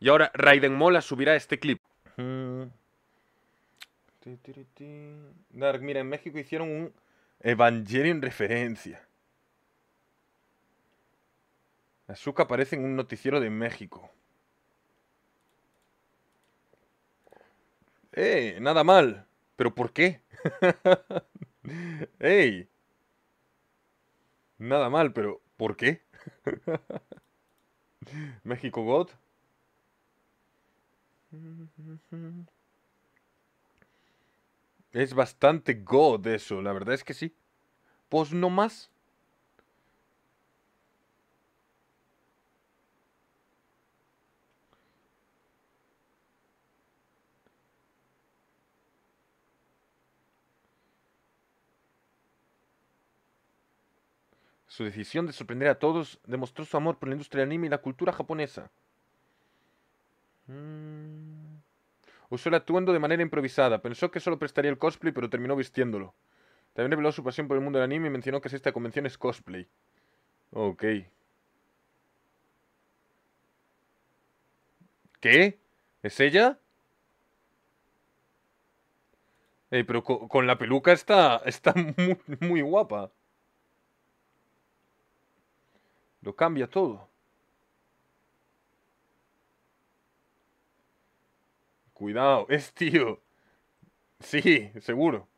Y ahora Raiden Mola subirá este clip. Dark, mira, en México hicieron un Evangelion referencia. Azuka aparece en un noticiero de México. ¡Eh! Nada mal. ¿Pero por qué? ¡Ey! Nada mal, pero ¿por qué? México God. Es bastante god eso, la verdad es que sí. Pues no más. Su decisión de sorprender a todos demostró su amor por la industria anime y la cultura japonesa. Mm. Usó el atuendo de manera improvisada. Pensó que solo prestaría el cosplay, pero terminó vistiéndolo. También reveló su pasión por el mundo del anime y mencionó que esta convención es cosplay. Ok. ¿Qué? ¿Es ella? Eh, pero con, con, la peluca está, está muy, muy guapa. Lo cambia todo. Cuidado, es tío. Sí, seguro.